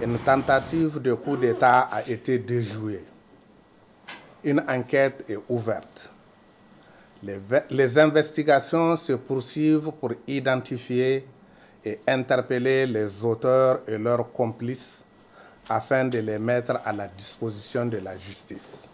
une tentative de coup d'État a été déjouée. Une enquête est ouverte. Les, les, investigations se poursuivent pour identifier et interpeller les auteurs et leurs complices afin de les mettre à la disposition de la justice.